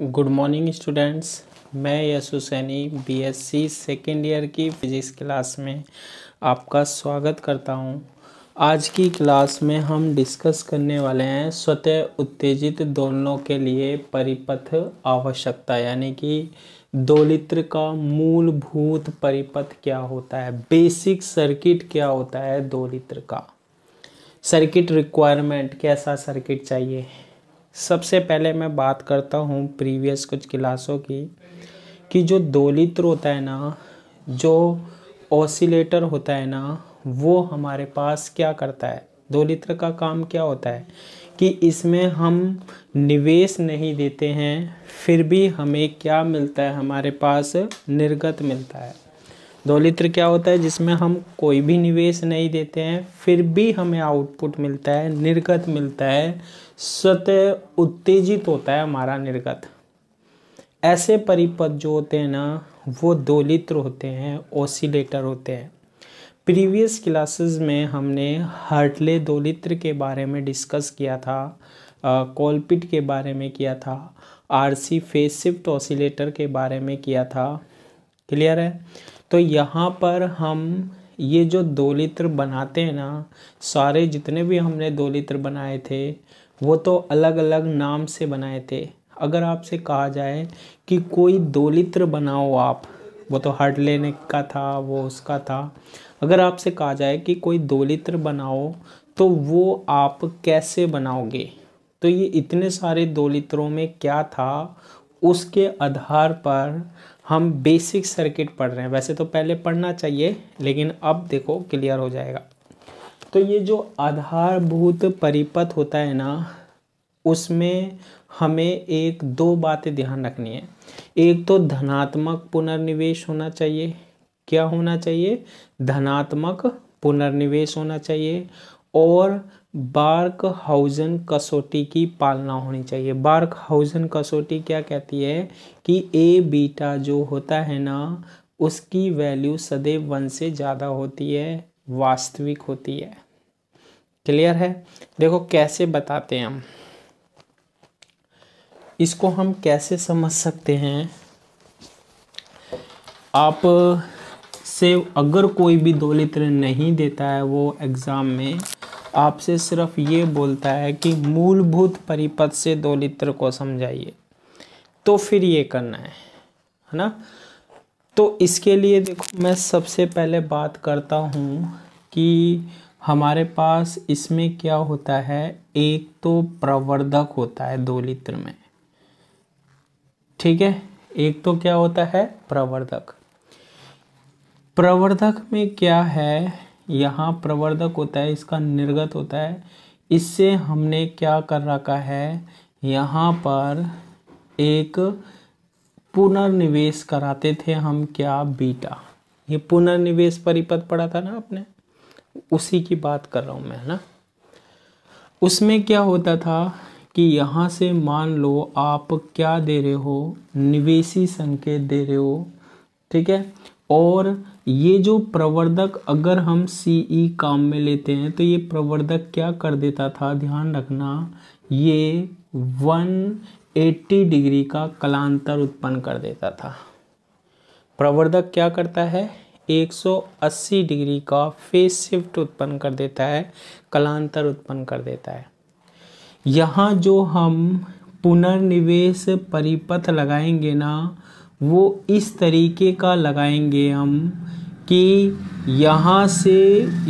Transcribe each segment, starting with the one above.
Good morning students मैं Yashu Saini C second year की physics class में आपका स्वागत करता हूं। आज की क्लास में हम डिस्कस करने वाले हैं स्वतः उत्तेजित दोलनों के लिए परिपथ आवश्यकता यानी कि दोलित्र का मूलभूत परिपथ क्या होता है बेसिक सर्किट क्या होता है दोलित्र का सर्किट रिक्वायरमेंट कैसा सर्किट चाहिए सबसे पहले मैं बात करता हूँ प्रीवियस कुछ क्लासों की कि जो दोलित्र होता है ना जो ऑसिलेटर होता है ना वो हमारे पास क्या करता है दोलित्र का काम क्या होता है कि इसमें हम निवेश नहीं देते हैं फिर भी हमें क्या मिलता है हमारे पास निर्गत मिलता है दौलित्र क्या होता है जिसमें हम कोई भी निवेश नहीं देते हैं फिर भी हमें आउटपुट मिलता है निर्गत मिलता है स्वतः उत्तेजित होता है हमारा निर्गत ऐसे परिपथ जो होते हैं ना वो दौलित्र होते हैं ओसिलेटर होते हैं प्रीवियस क्लासेस में हमने हर्टले दौलित्र के बारे में डिस्कस किया था कॉलपिट के बारे में किया था आरसी फेस शिफ्ट ऑसिलेटर के बारे में किया था क्लियर है तो यहाँ पर हम ये जो दो लीटर बनाते हैं ना सारे जितने भी हमने दो लीटर बनाए थे वो तो अलग अलग नाम से बनाए थे अगर आपसे कहा जाए कि कोई दो लीटर बनाओ आप वो तो हट लेने का था वो उसका था अगर आपसे कहा जाए कि कोई दो लीटर बनाओ तो वो आप कैसे बनाओगे तो ये इतने सारे दो लीटरों में क्या था उसके आधार पर हम बेसिक सर्किट पढ़ रहे हैं वैसे तो पहले पढ़ना चाहिए लेकिन अब देखो क्लियर हो जाएगा तो ये जो आधारभूत परिपथ होता है ना उसमें हमें एक दो बातें ध्यान रखनी है एक तो धनात्मक पुनर्निवेश होना चाहिए क्या होना चाहिए धनात्मक पुनर्निवेश होना चाहिए और बार्क हाउजन कसौटी की पालना होनी चाहिए बार्क हाउजन कसौटी क्या कहती है कि ए बीटा जो होता है ना उसकी वैल्यू सदैव वन से ज़्यादा होती है वास्तविक होती है क्लियर है देखो कैसे बताते हैं हम इसको हम कैसे समझ सकते हैं आप से अगर कोई भी दो लित्र नहीं देता है वो एग्ज़ाम में आपसे सिर्फ ये बोलता है कि मूलभूत परिपथ से दो लित्र को समझाइए तो फिर ये करना है है ना तो इसके लिए देखो मैं सबसे पहले बात करता हूँ कि हमारे पास इसमें क्या होता है एक तो प्रवर्धक होता है दो लित्र में ठीक है एक तो क्या होता है प्रवर्धक प्रवर्धक में क्या है यहाँ प्रवर्धक होता है इसका निर्गत होता है इससे हमने क्या कर रखा है यहाँ पर एक पुनर्निवेश कराते थे हम क्या बीटा ये पुनर्निवेश परिपथ पढ़ा था ना आपने उसी की बात कर रहा हूँ मैं ना उसमें क्या होता था कि यहाँ से मान लो आप क्या दे रहे हो निवेशी संकेत दे रहे हो ठीक है और ये जो प्रवर्धक अगर हम सी ई e काम में लेते हैं तो ये प्रवर्धक क्या कर देता था ध्यान रखना ये 180 डिग्री का कलांतर उत्पन्न कर देता था प्रवर्धक क्या करता है 180 डिग्री का फेस शिफ्ट उत्पन्न कर देता है कलांतर उत्पन्न कर देता है यहाँ जो हम पुनर्निवेश परिपथ लगाएंगे ना वो इस तरीके का लगाएंगे हम कि यहाँ से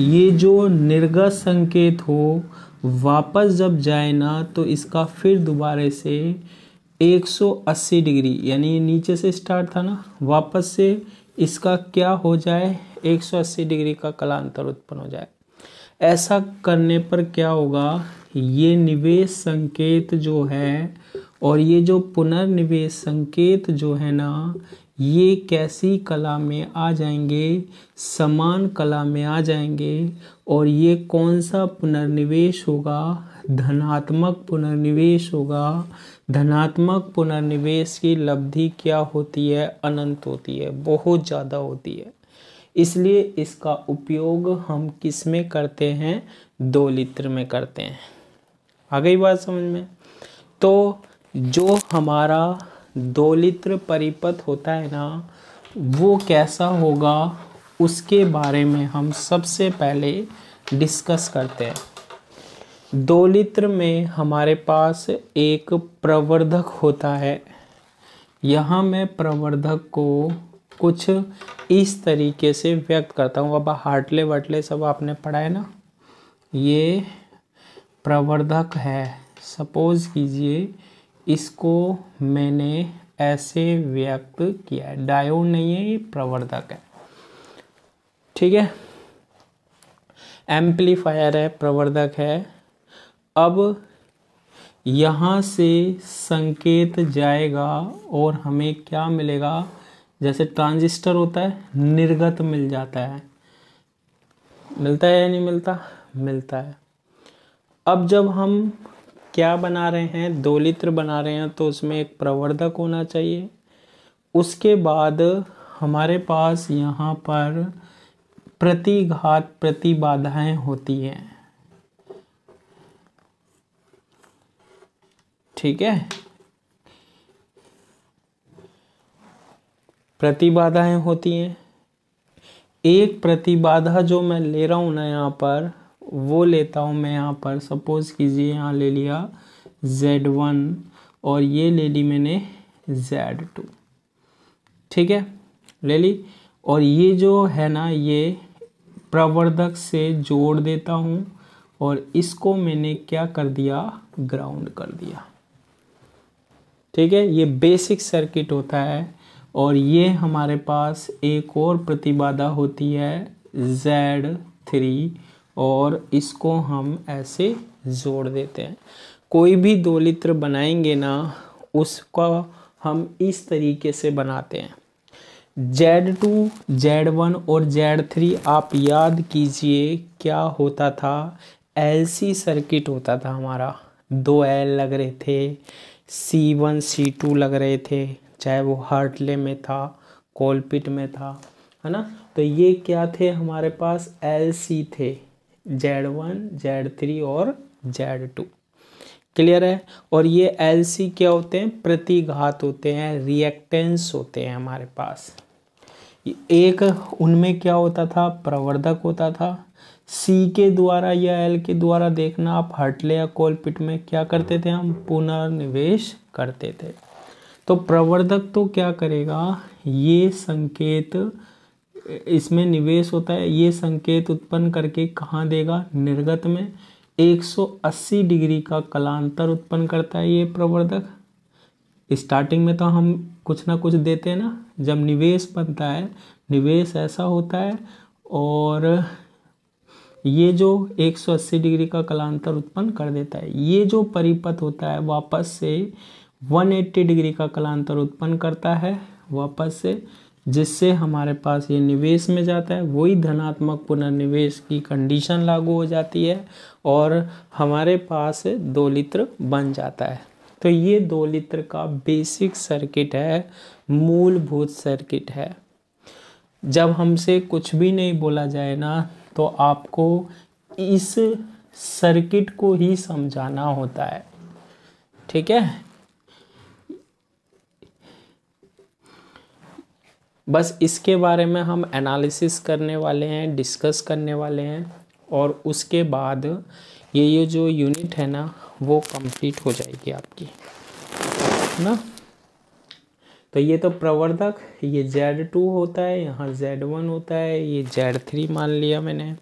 ये जो निर्गत संकेत हो वापस जब जाए ना तो इसका फिर दोबारे से 180 डिग्री यानी नीचे से स्टार्ट था ना वापस से इसका क्या हो जाए 180 डिग्री का कलांतर उत्पन्न हो जाए ऐसा करने पर क्या होगा ये निवेश संकेत जो है और ये जो पुनर्निवेश संकेत जो है ना ये कैसी कला में आ जाएंगे समान कला में आ जाएंगे और ये कौन सा पुनर्निवेश होगा धनात्मक पुनर्निवेश होगा धनात्मक पुनर्निवेश की लब्धि क्या होती है अनंत होती है बहुत ज़्यादा होती है इसलिए इसका उपयोग हम किस में करते हैं दो लित्र में करते हैं आ गई बात समझ में तो जो हमारा दो लित्र परिपथ होता है ना वो कैसा होगा उसके बारे में हम सबसे पहले डिस्कस करते हैं दो लित्र में हमारे पास एक प्रवर्धक होता है यहाँ मैं प्रवर्धक को कुछ इस तरीके से व्यक्त करता हूँ अब हाटले वटले सब आपने पढ़ा है ना ये प्रवर्धक है सपोज कीजिए इसको मैंने ऐसे व्यक्त किया है डायोड नहीं है ये प्रवर्धक है ठीक है एम्पलीफायर है प्रवर्धक है अब यहाँ से संकेत जाएगा और हमें क्या मिलेगा जैसे ट्रांजिस्टर होता है निर्गत मिल जाता है मिलता है या नहीं मिलता मिलता है अब जब हम क्या बना रहे हैं दो लित्र बना रहे हैं तो उसमें एक प्रवर्धक होना चाहिए उसके बाद हमारे पास यहाँ पर प्रतिघात प्रतिबाधाएं होती हैं ठीक है प्रतिबाधाएं होती हैं एक प्रतिबाधा जो मैं ले रहा हूँ ना यहाँ पर वो लेता हूँ मैं यहाँ पर सपोज़ कीजिए यहाँ ले लिया जेड वन और ये ले ली मैंने जेड टू ठीक है ले ली और ये जो है ना ये प्रवर्धक से जोड़ देता हूँ और इसको मैंने क्या कर दिया ग्राउंड कर दिया ठीक है ये बेसिक सर्किट होता है और ये हमारे पास एक और प्रतिबाधा होती है जेड थ्री और इसको हम ऐसे जोड़ देते हैं कोई भी दो लित्र बनाएंगे ना उसका हम इस तरीके से बनाते हैं जेड टू जेड वन और जेड थ्री आप याद कीजिए क्या होता था एलसी सर्किट होता था हमारा दो एल लग रहे थे सी वन सी टू लग रहे थे चाहे वो हार्टले में था कोलपिट में था है ना तो ये क्या थे हमारे पास एल सी थे जेड वन जेड थ्री और जेड टू क्लियर है और ये एल सी क्या होते हैं प्रतिघात होते हैं रिएक्टेंस होते हैं हमारे पास एक उनमें क्या होता था प्रवर्धक होता था सी के द्वारा या एल के द्वारा देखना आप हटले या कोलपिट में क्या करते थे हम पुनर्निवेश करते थे तो प्रवर्धक तो क्या करेगा ये संकेत इसमें निवेश होता है ये संकेत उत्पन्न करके कहाँ देगा निर्गत में 180 डिग्री का कलांतर उत्पन्न करता है ये प्रवर्धक स्टार्टिंग में तो हम कुछ ना कुछ देते हैं ना जब निवेश बनता है निवेश ऐसा होता है और ये जो 180 डिग्री का कलांतर उत्पन्न कर देता है ये जो परिपथ होता है वापस से 180 डिग्री का कलांतर उत्पन्न करता है वापस से जिससे हमारे पास ये निवेश में जाता है वही धनात्मक पुनर्निवेश की कंडीशन लागू हो जाती है और हमारे पास दो लित्र बन जाता है तो ये दो लित्र का बेसिक सर्किट है मूलभूत सर्किट है जब हमसे कुछ भी नहीं बोला जाए ना तो आपको इस सर्किट को ही समझाना होता है ठीक है बस इसके बारे में हम एनालिसिस करने वाले हैं डिस्कस करने वाले हैं और उसके बाद ये ये जो यूनिट है ना वो कंप्लीट हो जाएगी आपकी ना तो ये तो प्रवर्धक ये जेड टू होता है यहाँ जेड वन होता है ये जेड थ्री मान लिया मैंने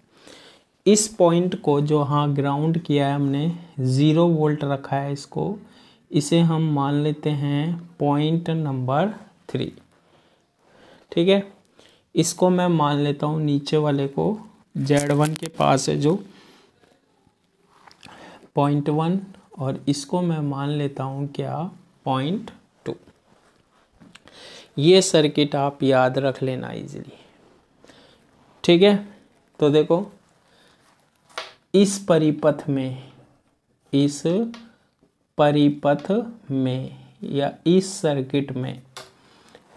इस पॉइंट को जो हाँ ग्राउंड किया है हमने ज़ीरो वोल्ट रखा है इसको इसे हम मान लेते हैं पॉइंट नंबर थ्री ठीक है इसको मैं मान लेता हूँ नीचे वाले को जेड वन के पास है जो पॉइंट वन और इसको मैं मान लेता हूँ क्या पॉइंट टू ये सर्किट आप याद रख लेना इजीली ठीक है तो देखो इस परिपथ में इस परिपथ में या इस सर्किट में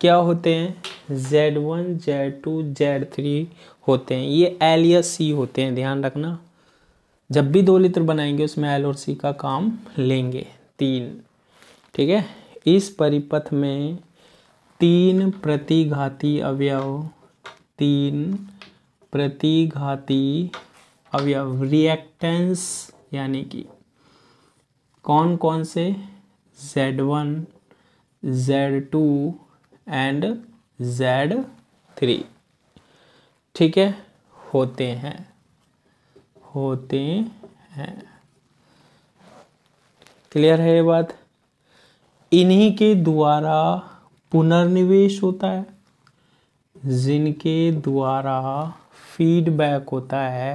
क्या होते हैं Z one Z two Z three होते हैं ये एल या सी होते हैं ध्यान रखना जब भी दो लित्र बनाएंगे उसमें एल और सी का काम लेंगे तीन ठीक है इस परिपथ में तीन प्रतिघाती अवयव तीन प्रतिघाती अवयव रिएक्टेंस यानी कि कौन कौन से Z1, Z2 and Z three ठीक है होते हैं होते हैं क्लियर है ये बात इन्हीं के द्वारा पुनर्निवेश होता है जिनके द्वारा फीडबैक होता है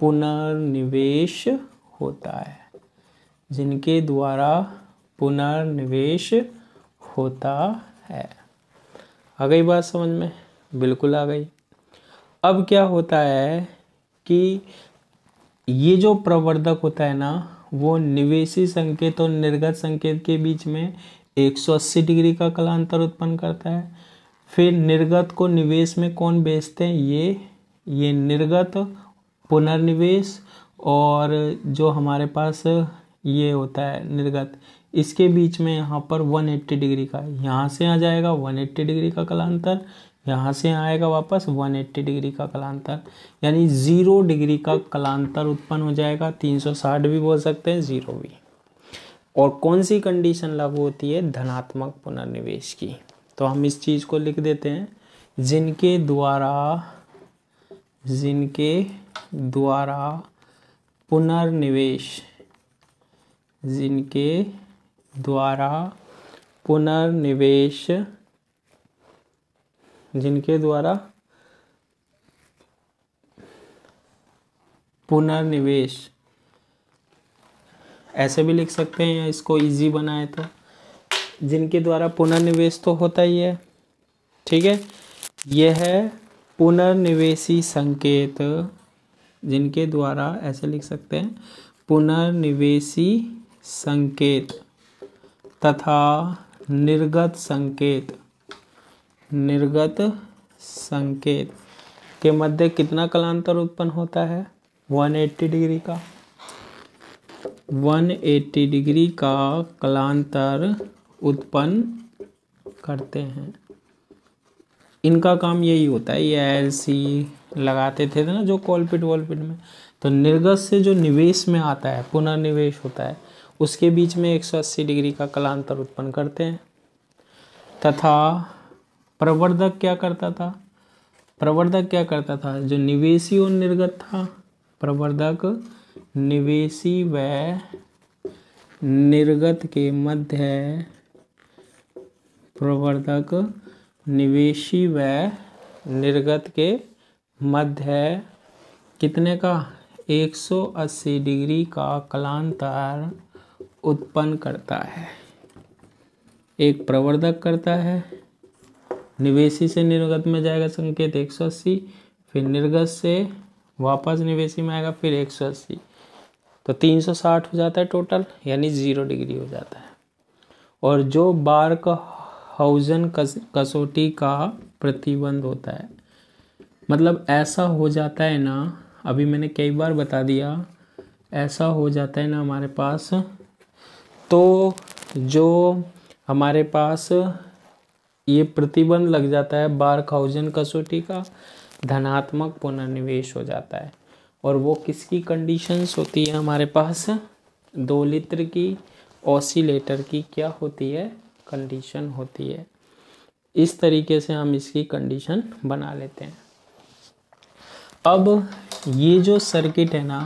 पुनर्निवेश होता है जिनके द्वारा पुनर्निवेश होता है आ गई बात समझ में बिल्कुल आ गई अब क्या होता है कि ये जो प्रवर्धक होता है ना वो निवेशी संकेत और निर्गत संकेत के बीच में 180 डिग्री का कलांतर उत्पन्न करता है फिर निर्गत को निवेश में कौन बेचते हैं ये ये निर्गत पुनर्निवेश और जो हमारे पास ये होता है निर्गत इसके बीच में यहाँ पर 180 डिग्री का यहाँ से आ जाएगा 180 डिग्री का कलांतर यहाँ से आएगा वापस 180 डिग्री का कलांतर यानी ज़ीरो डिग्री का कलांतर उत्पन्न हो जाएगा 360 भी बोल सकते हैं ज़ीरो भी और कौन सी कंडीशन लागू होती है धनात्मक पुनर्निवेश की तो हम इस चीज़ को लिख देते हैं जिनके द्वारा जिनके द्वारा पुनर्निवेश जिनके द्वारा पुनर्निवेश जिनके द्वारा पुनर्निवेश ऐसे भी लिख सकते हैं इसको इजी बनाए तो जिनके द्वारा पुनर्निवेश तो होता ही है ठीक है यह है पुनर्निवेशी संकेत जिनके द्वारा ऐसे लिख सकते हैं पुनर्निवेशी संकेत तथा निर्गत संकेत निर्गत संकेत के मध्य कितना कलांतर उत्पन्न होता है 180 डिग्री का 180 डिग्री का कलांतर उत्पन्न करते हैं इनका काम यही होता है ये एल सी लगाते थे ना जो कॉलपिट वॉलपिट में तो निर्गत से जो निवेश में आता है पुनर्निवेश होता है उसके बीच में 180 डिग्री का कलांतर उत्पन्न करते हैं तथा प्रवर्धक क्या करता था प्रवर्धक क्या करता था जो निवेशी और निर्गत था प्रवर्धक निवेशी व निर्गत के मध्य प्रवर्धक निवेशी व निर्गत के मध्य कितने का 180 डिग्री का कलांतर उत्पन्न करता है एक प्रवर्धक करता है निवेशी से निर्गत में जाएगा संकेत एक सौ अस्सी फिर निर्गत से वापस निवेशी में आएगा फिर एक सौ अस्सी तो तीन सौ साठ हो जाता है टोटल यानी ज़ीरो डिग्री हो जाता है और जो बार्क हाउजन कस, कसौटी का प्रतिबंध होता है मतलब ऐसा हो जाता है ना अभी मैंने कई बार बता दिया ऐसा हो जाता है ना हमारे पास तो जो हमारे पास ये प्रतिबंध लग जाता है बारखाउजन कसौटी का धनात्मक पुनर्निवेश हो जाता है और वो किसकी कंडीशंस होती है हमारे पास दो लित्र की ऑसिलेटर की क्या होती है कंडीशन होती है इस तरीके से हम इसकी कंडीशन बना लेते हैं अब ये जो सर्किट है ना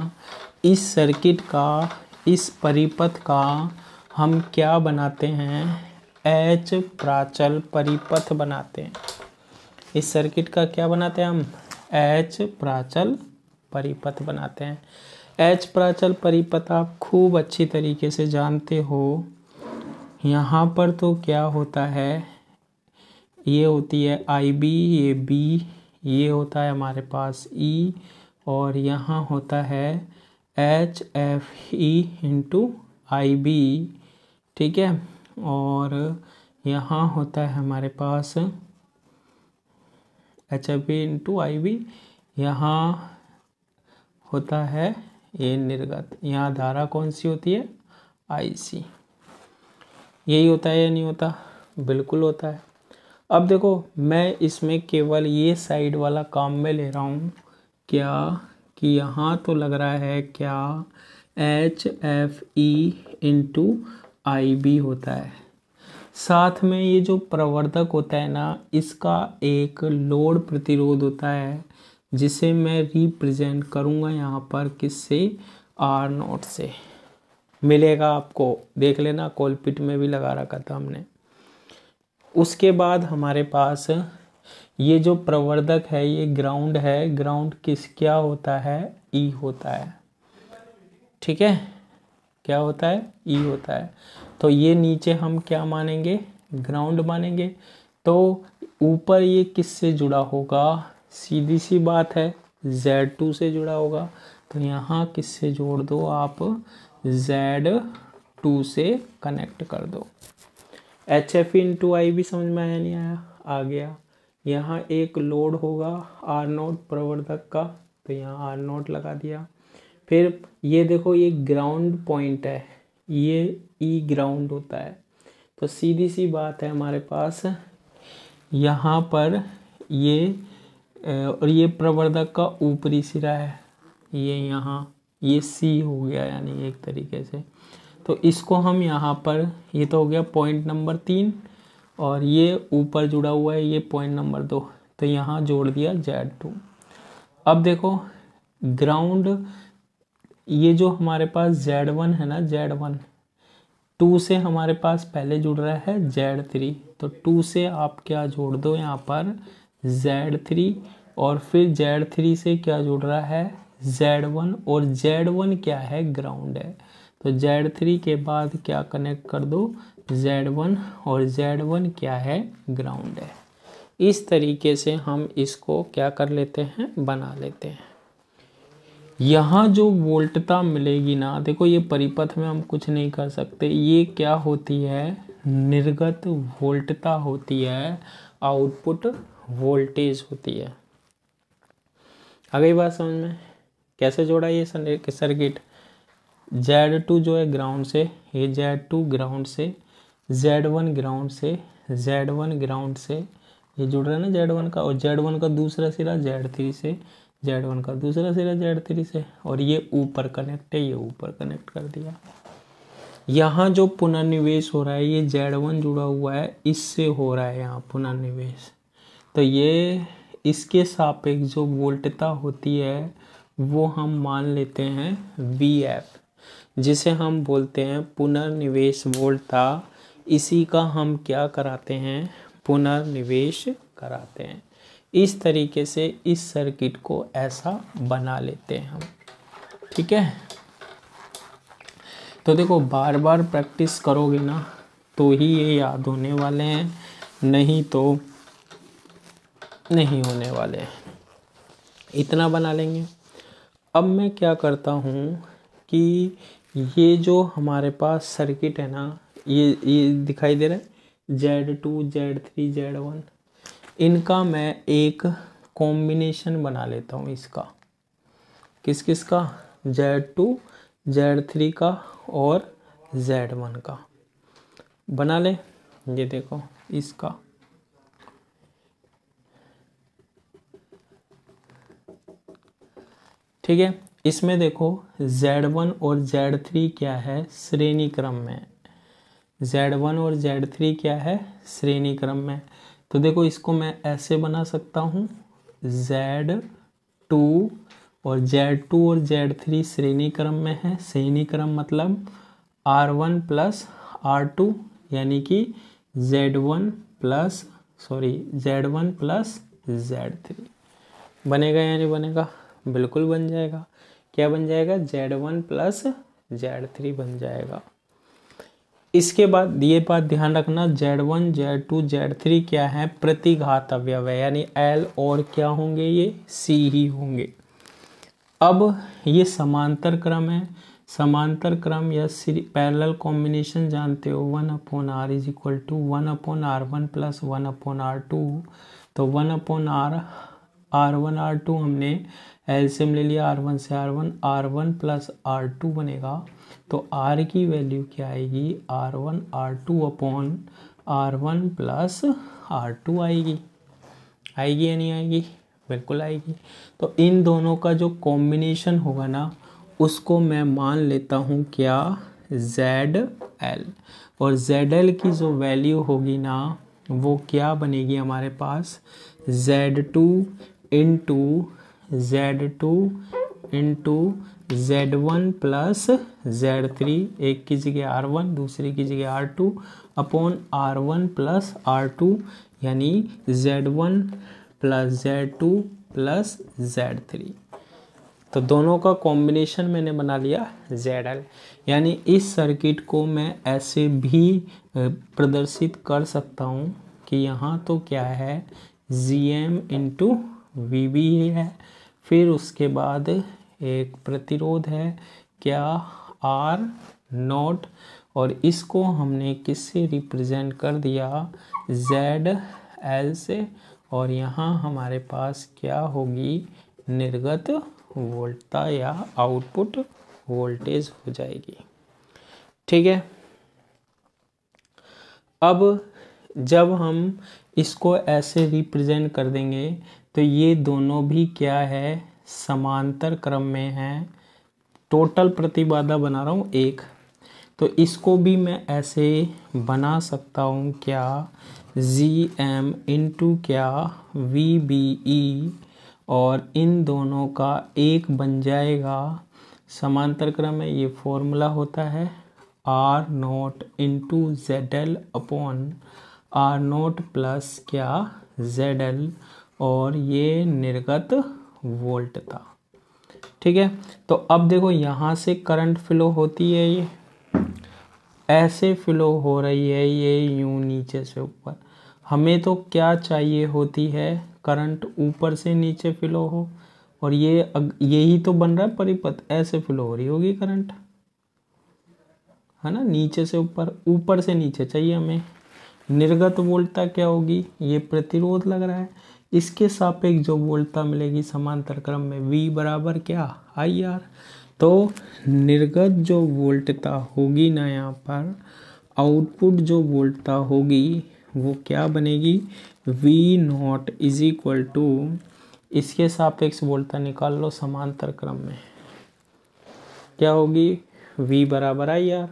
इस सर्किट का इस परिपथ का हम क्या बनाते हैं एच प्राचल परिपथ बनाते हैं इस सर्किट का क्या बनाते हैं हम एच प्राचल परिपथ बनाते हैं एच प्राचल परिपथ आप खूब अच्छी तरीके से जानते हो यहाँ पर तो क्या होता है ये होती है आई बी ये बी ये होता है हमारे पास ई और यहाँ होता है H F E into I B ठीक है और यहाँ होता है हमारे पास H I V into I V यहाँ होता है ए निर्गत यहाँ धारा कौन सी होती है आई सी यही होता है या नहीं होता बिल्कुल होता है अब देखो मैं इसमें केवल ये साइड वाला काम में ले रहा हूँ क्या कि यहाँ तो लग रहा है क्या H F E into I B होता है साथ में ये जो प्रवर्धक होता है ना इसका एक लोड प्रतिरोध होता है जिसे मैं रिप्रेजेंट करूँगा यहाँ पर किससे आर नोट से मिलेगा आपको देख लेना कॉलपिट में भी लगा रखा था हमने उसके बाद हमारे पास ये जो प्रवर्धक है ये ग्राउंड है ग्राउंड किस क्या होता है ई e होता है ठीक है क्या होता है ई e होता है तो ये नीचे हम क्या मानेंगे ग्राउंड मानेंगे तो ऊपर ये किससे जुड़ा होगा सीधी सी बात है Z2 से जुड़ा होगा तो यहाँ किससे जोड़ दो आप जेड टू से कनेक्ट कर दो H F into I भी समझ में आया नहीं आया आ गया यहाँ एक लोड होगा आर नोट प्रवर्धक का तो यहाँ आर नोट लगा दिया फिर ये देखो ये ग्राउंड पॉइंट है ये ई e ग्राउंड होता है तो सीधी सी बात है हमारे पास यहाँ पर ये और ये प्रवर्धक का ऊपरी सिरा है ये यहाँ ये सी हो गया यानी एक तरीके से तो इसको हम यहाँ पर ये तो हो गया पॉइंट नंबर तीन और ये ऊपर जुड़ा हुआ है ये पॉइंट नंबर दो तो यहाँ जोड़ दिया जेड टू अब देखो ग्राउंड ये जो हमारे पास जेड वन है ना जेड वन टू से हमारे पास पहले जुड़ रहा है जेड थ्री तो टू से आप क्या जोड़ दो यहाँ पर जेड थ्री और फिर जेड थ्री से क्या जुड़ रहा है जेड वन और जेड वन क्या है ग्राउंड है तो जेड थ्री के बाद क्या कनेक्ट कर दो जेड वन और जेड वन क्या है ग्राउंड है इस तरीके से हम इसको क्या कर लेते हैं बना लेते हैं यहाँ जो वोल्टता मिलेगी ना देखो ये परिपथ में हम कुछ नहीं कर सकते ये क्या होती है निर्गत वोल्टता होती है आउटपुट वोल्टेज होती है अगली बात समझ में कैसे जोड़ा ये सर्किट जेड टू जो है ग्राउंड से ये जेड टू ग्राउंड से जेड वन ग्राउंड से जेड वन ग्राउंड से ये जुड़ रहा है ना जेड वन का और जेड वन का दूसरा सिरा जेड थ्री से जेड वन का दूसरा सिरा जेड थ्री से और ये ऊपर कनेक्ट है ये ऊपर कनेक्ट कर दिया यहाँ जो पुनर्निवेश हो रहा है ये जेड वन जुड़ा हुआ है इससे हो रहा है यहाँ पुनर्निवेश तो ये इसके सापेक्ष जो वोल्टता होती है वो हम मान लेते हैं वी एफ जिसे हम बोलते हैं पुनर्निवेश वोल्टता इसी का हम क्या कराते हैं पुनर्निवेश कराते हैं इस तरीके से इस सर्किट को ऐसा बना लेते हैं हम ठीक है तो देखो बार बार प्रैक्टिस करोगे ना तो ही ये याद होने वाले हैं नहीं तो नहीं होने वाले हैं इतना बना लेंगे अब मैं क्या करता हूँ कि ये जो हमारे पास सर्किट है ना ये ये दिखाई दे रहा है Z two Z three Z one इनका मैं एक कॉम्बिनेशन बना लेता हूँ इसका किस किस का जेड टू जेड थ्री का और जेड वन का बना ले ये देखो इसका ठीक है इसमें देखो Z1 और Z3 क्या है श्रेणी क्रम में Z1 और Z3 क्या है श्रेणी क्रम में तो देखो इसको मैं ऐसे बना सकता हूँ जेड टू और जेड टू और जेड थ्री श्रेणी क्रम में है श्रेणी क्रम मतलब R one plus R two यानी कि Z one plus sorry Z one plus Z three बनेगा या नहीं बनेगा बिल्कुल बन जाएगा क्या बन जाएगा Z one plus Z three बन जाएगा इसके बाद ये बात ध्यान रखना Z one Z two Z three क्या है प्रतिघात अवयव है यानी एल और क्या होंगे ये सी ही होंगे अब ये समांतर क्रम है समांतर क्रम या पैरेलल कॉम्बिनेशन जानते हो one upon R is equal to one upon R one plus one upon R two तो one upon R R one R two हमने एल्सियम ले लिया आर वन से R one R one plus R two बनेगा तो R की value क्या आएगी R one R two upon R one plus R two आएगी आएगी या नहीं आएगी बिल्कुल आएगी तो इन दोनों का जो कॉम्बिनेशन होगा ना उसको मैं मान लेता हूँ क्या जेड एल और जेड एल की जो वैल्यू होगी ना वो क्या बनेगी हमारे पास Z two into Z two into Z one plus Z three एक की जगह आर वन दूसरी की जगह R two upon R one plus R two यानी Z one plus Z two plus Z three तो दोनों का कॉम्बिनेशन मैंने बना लिया जेड एल यानी इस सर्किट को मैं ऐसे भी प्रदर्शित कर सकता हूँ कि यहाँ तो क्या है G M into V B है फिर उसके बाद एक प्रतिरोध है क्या आर नोट और इसको हमने किससे रिप्रेजेंट कर दिया जेड एल से और यहाँ हमारे पास क्या होगी निर्गत वोल्टता या आउटपुट वोल्टेज हो जाएगी ठीक है अब जब हम इसको ऐसे रिप्रेजेंट कर देंगे तो ये दोनों भी क्या है समांतर क्रम में हैं टोटल प्रतिबाधा बना रहा हूँ एक तो इसको भी मैं ऐसे बना सकता हूँ क्या जी एम इंटू क्या वी बी ई और इन दोनों का एक बन जाएगा समांतर क्रम में ये फॉर्मूला होता है R not into Z L upon R not plus क्या जेड एल और ये निर्गत वोल्ट था ठीक है तो अब देखो यहाँ से करंट फ्लो होती है ये ऐसे फ्लो हो रही है ये यूँ नीचे से ऊपर हमें तो क्या चाहिए होती है करंट ऊपर से नीचे फ्लो हो और ये ये यही तो बन रहा है परिपथ ऐसे फ्लो हो रही होगी करंट है ना नीचे से ऊपर ऊपर से नीचे चाहिए हमें निर्गत वोल्टता क्या होगी ये प्रतिरोध लग रहा है इसके सापेक्ष जो वोल्टता मिलेगी समांतर क्रम में V बराबर क्या आई आर तो निर्गत जो वोल्टता होगी ना यहाँ पर आउटपुट जो वोल्टता होगी वो क्या बनेगी V not is equal to इसके सापेक्ष वोल्टता निकाल लो समांतर क्रम में क्या होगी V बराबर आई आर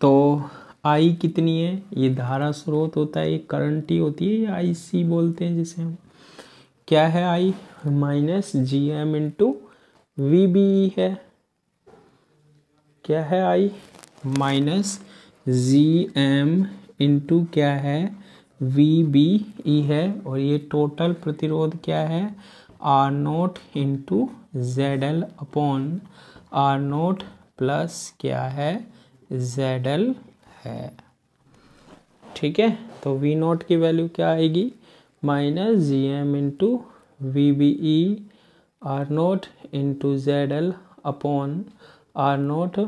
तो आई कितनी है ये धारा स्रोत होता है ये करंट ही होती है ये आई सी बोलते हैं जिसे हम क्या है I minus G M into V B E है क्या है I minus G M into क्या है वी बी ई है और ये टोटल प्रतिरोध क्या है R not into Z L upon R not plus क्या है जेड एल है ठीक है तो वी नोट की वैल्यू क्या आएगी minus G M into V B E R not into Z L upon R not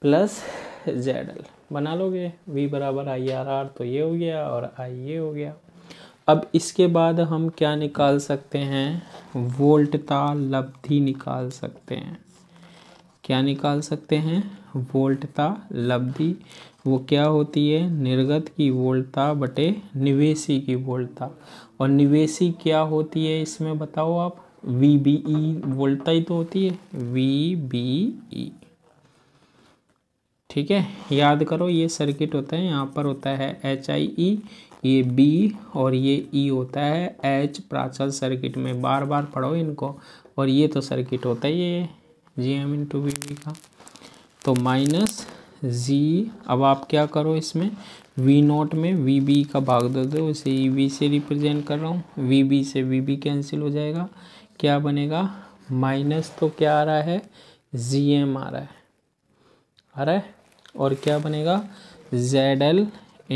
plus Z L बना लोगे v बराबर आई आर आर तो ये हो गया और आई ये हो गया अब इसके बाद हम क्या निकाल सकते हैं वोल्टता लब्धि निकाल सकते हैं क्या निकाल सकते हैं वोल्टता लब्धि वो क्या होती है निर्गत की वोल्टता बटे निवेशी की वोल्टता और निवेशी क्या होती है इसमें बताओ आप वी बी ई वोल्टता ही तो होती है वी बी ई ठीक है याद करो ये सर्किट होता है यहाँ पर होता है एच आई ई ये बी और ये ई e होता है एच प्राचल सर्किट में बार बार पढ़ो इनको और ये तो सर्किट होता ही है G M into B का तो माइनस जी अब आप क्या करो इसमें वी नोट में वी बी का भाग दे दो इसे ई e वी से रिप्रेजेंट कर रहा हूँ वी बी से वी बी कैंसिल हो जाएगा क्या बनेगा माइनस तो क्या आ रहा है जी एम आ रहा है आ रहा है और क्या बनेगा जेड एल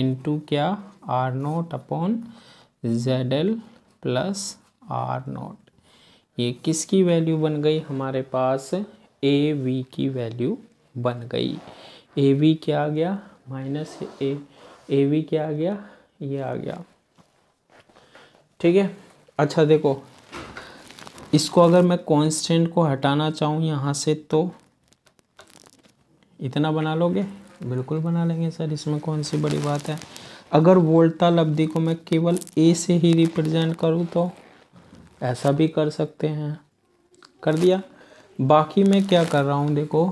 इंटू क्या R not upon Z L plus R not ये किसकी वैल्यू बन गई हमारे पास ए वी की वैल्यू बन गई ए वी क्या आ गया माइनस ए ए वी क्या आ गया ये आ गया ठीक है अच्छा देखो इसको अगर मैं कांस्टेंट को हटाना चाहूँ यहाँ से तो इतना बना लोगे बिल्कुल बना लेंगे सर इसमें कौन सी बड़ी बात है अगर वोल्टा लब्धि को मैं केवल ए से ही रिप्रेजेंट करूँ तो ऐसा भी कर सकते हैं कर दिया बाकी मैं क्या कर रहा हूँ देखो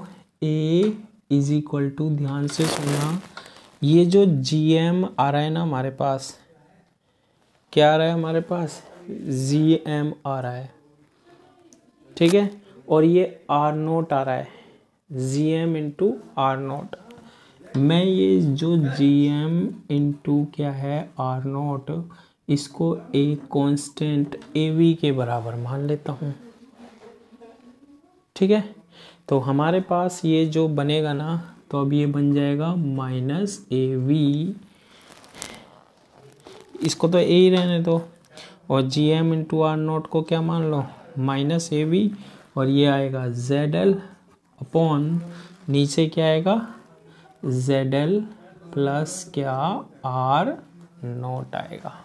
ए इज इक्वल टू ध्यान से सुनना ये जो जी एम आ रहा है ना हमारे पास क्या आ रहा है हमारे पास जी एम आ रहा है ठीक है और ये आर नोट आ रहा है G M into R not मैं ये जो जी एम इंटू क्या है आर नोट इसको एक कांस्टेंट ए वी के बराबर मान लेता हूँ ठीक है तो हमारे पास ये जो बनेगा ना तो अब ये बन जाएगा माइनस ए वी इसको तो ए ही रहने दो और G M into R not को क्या मान लो माइनस ए वी और ये आएगा जेड एल अपॉन नीचे क्या आएगा जेड एल प्लस क्या आर नोट आएगा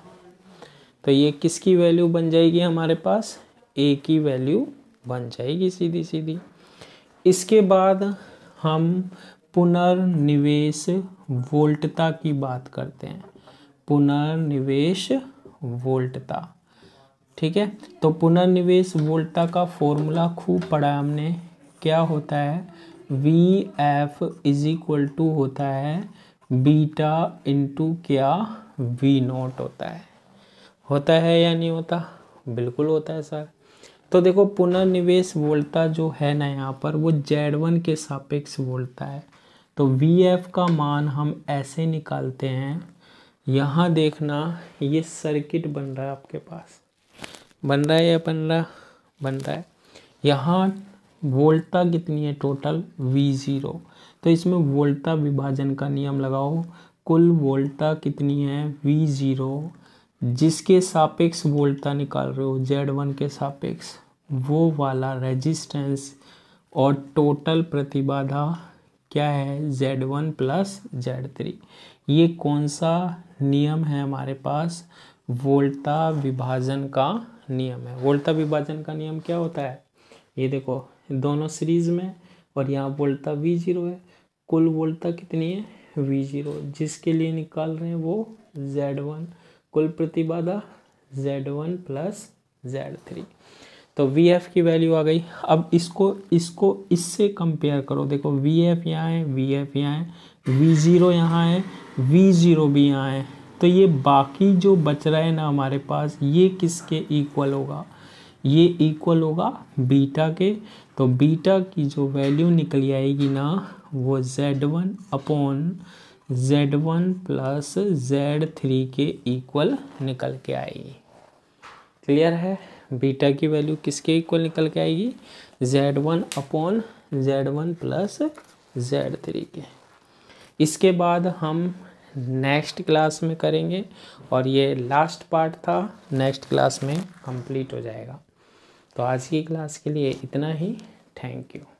तो ये किसकी वैल्यू बन जाएगी हमारे पास ए की वैल्यू बन जाएगी सीधी सीधी इसके बाद हम पुनर्निवेश वोल्टता की बात करते हैं पुनर्निवेश वोल्टता ठीक है तो पुनर्निवेश वोल्टता का फॉर्मूला खूब पढ़ा हमने क्या होता है V F is equal to होता है बीटा इंटू क्या वी नोट होता है होता है या नहीं होता बिल्कुल होता है सर तो देखो पुनर्निवेश वोल्टा जो है ना यहाँ पर वो जेड वन के सापेक्ष वोल्टा है तो वी एफ का मान हम ऐसे निकालते हैं यहाँ देखना ये सर्किट बन रहा है आपके पास बन रहा है या बन रहा बन रहा है यहाँ वोल्टा कितनी है टोटल वी ज़ीरो तो इसमें वोल्टा विभाजन का नियम लगाओ कुल वोल्टा कितनी है वी ज़ीरो जिसके सापेक्ष वोल्टा निकाल रहे हो जेड वन के सापेक्ष वो वाला रेजिस्टेंस और टोटल प्रतिबाधा क्या है Z one plus Z three ये कौन सा नियम है हमारे पास वोल्टा विभाजन का नियम है वोल्टा विभाजन का नियम क्या होता है ये देखो दोनों सीरीज में और यहाँ वोल्टा वी जीरो है कुल वोल्टा कितनी है वी जीरो जिसके लिए निकाल रहे हैं वो जेड वन कुल प्रतिबाधा Z one plus Z three तो वी एफ़ की वैल्यू आ गई अब इसको इसको इससे कंपेयर करो देखो वी एफ़ यहाँ है वी एफ़ यहाँ है वी ज़ीरो यहाँ है वी ज़ीरो भी यहाँ है तो ये बाकी जो बच रहा है ना हमारे पास ये किसके इक्वल होगा ये इक्वल होगा बीटा के तो बीटा की जो वैल्यू निकली आएगी ना वो Z one upon Z one plus Z three के इक्वल निकल के आएगी क्लियर है बीटा की वैल्यू किसके इक्वल निकल के आएगी Z one upon Z one plus Z three के इसके बाद हम नेक्स्ट क्लास में करेंगे और ये लास्ट पार्ट था नेक्स्ट क्लास में कंप्लीट हो जाएगा तो आज की क्लास के लिए इतना ही थैंक यू